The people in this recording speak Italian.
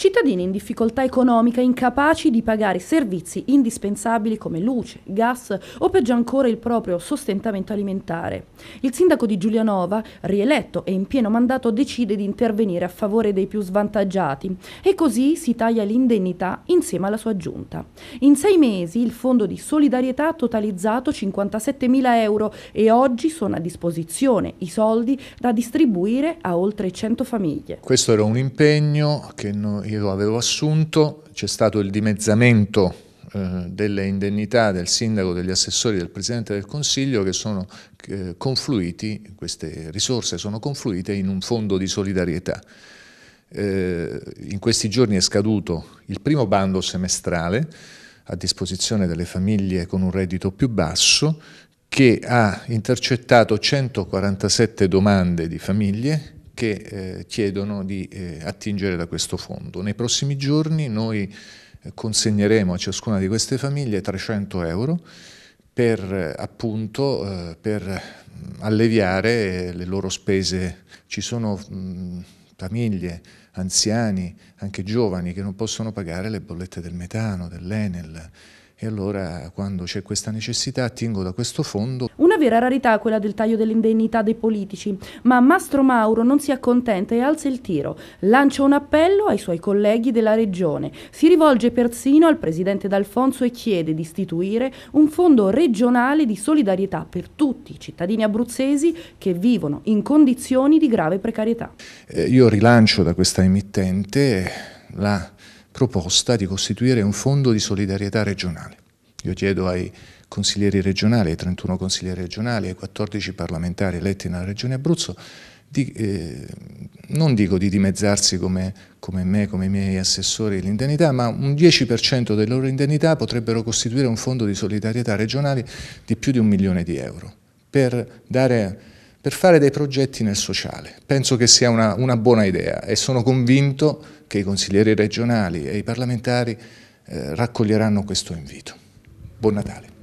Cittadini in difficoltà economica incapaci di pagare servizi indispensabili come luce, gas o peggio ancora il proprio sostentamento alimentare. Il sindaco di Giulianova, rieletto e in pieno mandato, decide di intervenire a favore dei più svantaggiati e così si taglia l'indennità insieme alla sua giunta. In sei mesi il fondo di solidarietà ha totalizzato 57.000 euro e oggi sono a disposizione i soldi da distribuire a oltre 100 famiglie. Questo era un impegno che noi io lo avevo assunto, c'è stato il dimezzamento eh, delle indennità del sindaco, degli assessori, del presidente del consiglio che sono eh, confluiti, queste risorse sono confluite in un fondo di solidarietà. Eh, in questi giorni è scaduto il primo bando semestrale a disposizione delle famiglie con un reddito più basso che ha intercettato 147 domande di famiglie che eh, chiedono di eh, attingere da questo fondo. Nei prossimi giorni noi eh, consegneremo a ciascuna di queste famiglie 300 euro per, eh, appunto, eh, per mm, alleviare le loro spese. Ci sono mh, mm, famiglie, anziani, anche giovani che non possono pagare le bollette del metano, dell'Enel, e allora quando c'è questa necessità attingo da questo fondo. Una vera rarità quella del taglio dell'indennità dei politici, ma Mastro Mauro non si accontenta e alza il tiro, lancia un appello ai suoi colleghi della regione, si rivolge persino al presidente D'Alfonso e chiede di istituire un fondo regionale di solidarietà per tutti i cittadini abruzzesi che vivono in condizioni di grave precarietà. Eh, io rilancio da questa emittente la proposta di costituire un fondo di solidarietà regionale. Io chiedo ai consiglieri regionali, ai 31 consiglieri regionali, ai 14 parlamentari eletti nella Regione Abruzzo, di, eh, non dico di dimezzarsi come, come, me, come i miei assessori l'indennità, ma un 10% delle loro indennità potrebbero costituire un fondo di solidarietà regionale di più di un milione di euro per dare per fare dei progetti nel sociale. Penso che sia una, una buona idea e sono convinto che i consiglieri regionali e i parlamentari eh, raccoglieranno questo invito. Buon Natale.